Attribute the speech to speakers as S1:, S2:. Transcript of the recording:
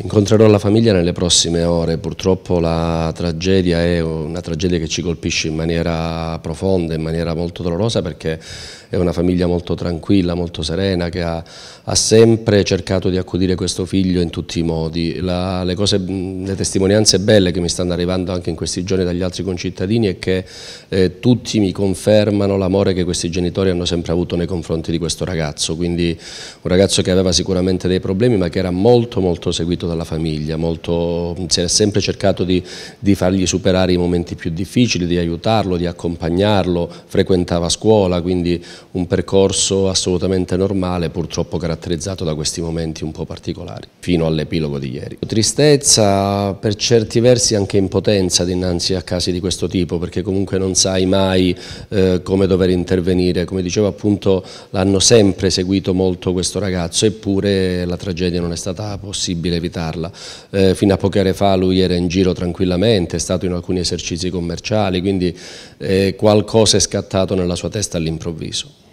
S1: Incontrerò la famiglia nelle prossime ore, purtroppo la tragedia è una tragedia che ci colpisce in maniera profonda, in maniera molto dolorosa perché è una famiglia molto tranquilla, molto serena che ha, ha sempre cercato di accudire questo figlio in tutti i modi. La, le, cose, le, testimonianze belle che mi stanno arrivando anche in questi giorni dagli altri concittadini è che eh, tutti mi confermano l'amore che questi genitori hanno sempre avuto nei confronti di questo ragazzo, quindi un ragazzo che aveva sicuramente dei problemi ma che era molto molto seguito dalla famiglia, molto, si è sempre cercato di, di, fargli superare i momenti più difficili, di aiutarlo, di accompagnarlo, frequentava scuola, quindi un percorso assolutamente normale, purtroppo caratterizzato da questi momenti un po' particolari, fino all'epilogo di ieri. Tristezza, per certi versi anche impotenza dinanzi a casi di questo tipo, perché comunque non sai mai eh, come dover intervenire, come dicevo appunto l'hanno sempre seguito molto questo ragazzo, eppure la tragedia non è stata possibile evitare frequentarla. Eh, fino a poche ore fa lui era in giro tranquillamente, è stato in alcuni esercizi commerciali, quindi eh, qualcosa è scattato nella sua testa all'improvviso.